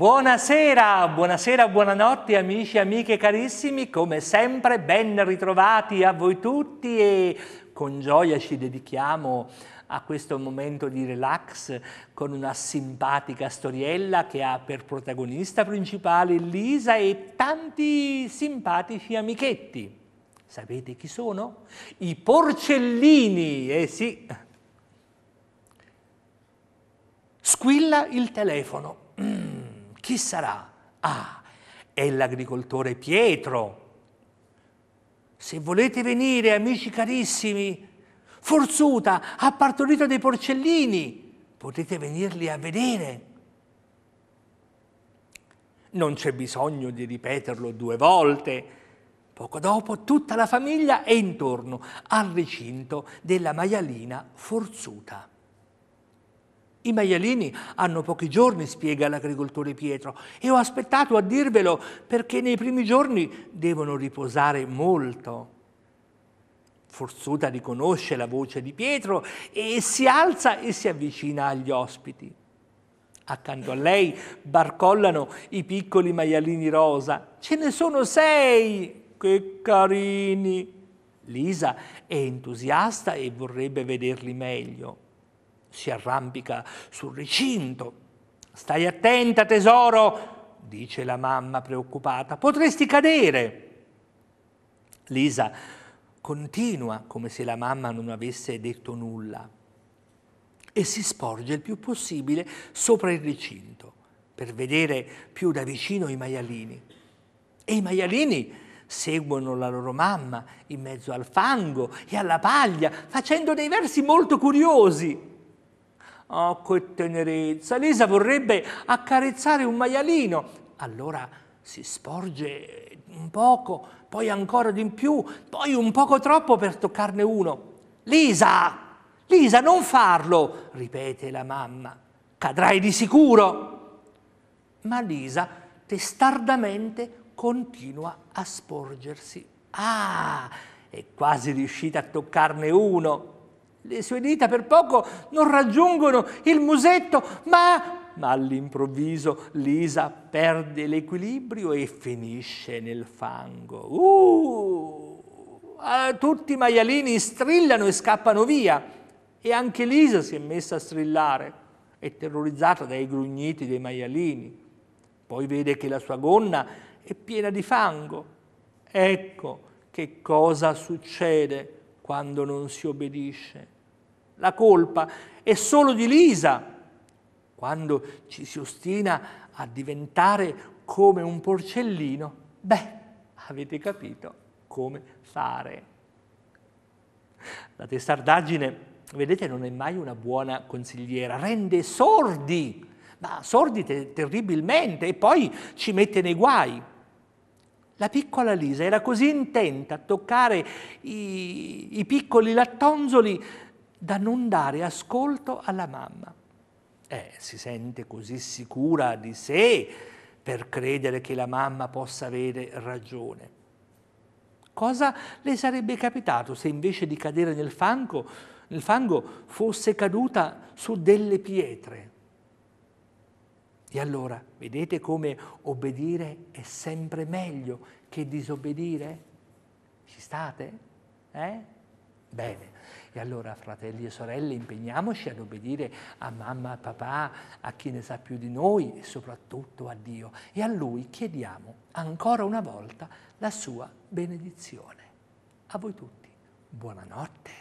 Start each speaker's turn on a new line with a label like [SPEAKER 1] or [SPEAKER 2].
[SPEAKER 1] Buonasera, buonasera, buonanotte amici, amiche carissimi, come sempre ben ritrovati a voi tutti e con gioia ci dedichiamo a questo momento di relax con una simpatica storiella che ha per protagonista principale Lisa e tanti simpatici amichetti. Sapete chi sono? I porcellini, eh sì. Squilla il telefono. Chi sarà? Ah, è l'agricoltore Pietro. Se volete venire, amici carissimi, forzuta ha partorito dei porcellini, potete venirli a vedere. Non c'è bisogno di ripeterlo due volte. Poco dopo tutta la famiglia è intorno al recinto della maialina forzuta. I maialini hanno pochi giorni, spiega l'agricoltore Pietro, e ho aspettato a dirvelo perché nei primi giorni devono riposare molto. Forzuta riconosce la voce di Pietro e si alza e si avvicina agli ospiti. Accanto a lei barcollano i piccoli maialini rosa. Ce ne sono sei! Che carini! Lisa è entusiasta e vorrebbe vederli meglio si arrampica sul recinto. Stai attenta tesoro, dice la mamma preoccupata, potresti cadere. Lisa continua come se la mamma non avesse detto nulla e si sporge il più possibile sopra il recinto per vedere più da vicino i maialini. E i maialini seguono la loro mamma in mezzo al fango e alla paglia, facendo dei versi molto curiosi. Oh, che tenerezza! Lisa vorrebbe accarezzare un maialino. Allora si sporge un poco, poi ancora di più, poi un poco troppo per toccarne uno. Lisa! Lisa, non farlo! ripete la mamma. Cadrai di sicuro! Ma Lisa testardamente continua a sporgersi. Ah, è quasi riuscita a toccarne uno. Le sue dita per poco non raggiungono il musetto, ma ma all'improvviso Lisa perde l'equilibrio e finisce nel fango. Uh! Eh, tutti i maialini strillano e scappano via. E anche Lisa si è messa a strillare, è terrorizzata dai grugniti dei maialini. Poi vede che la sua gonna è piena di fango. Ecco che cosa succede quando non si obbedisce. La colpa è solo di Lisa quando ci si ostina a diventare come un porcellino. Beh, avete capito come fare. La testardaggine, vedete, non è mai una buona consigliera, rende sordi, ma sordi te terribilmente e poi ci mette nei guai. La piccola Lisa era così intenta a toccare i, i piccoli lattonzoli da non dare ascolto alla mamma. Eh, si sente così sicura di sé per credere che la mamma possa avere ragione. Cosa le sarebbe capitato se invece di cadere nel fango, nel fango fosse caduta su delle pietre? E allora vedete come obbedire è sempre meglio che disobbedire? Ci state? Eh? Bene. E allora, fratelli e sorelle, impegniamoci ad obbedire a mamma, a papà, a chi ne sa più di noi e soprattutto a Dio. E a Lui chiediamo ancora una volta la sua benedizione. A voi tutti, buonanotte.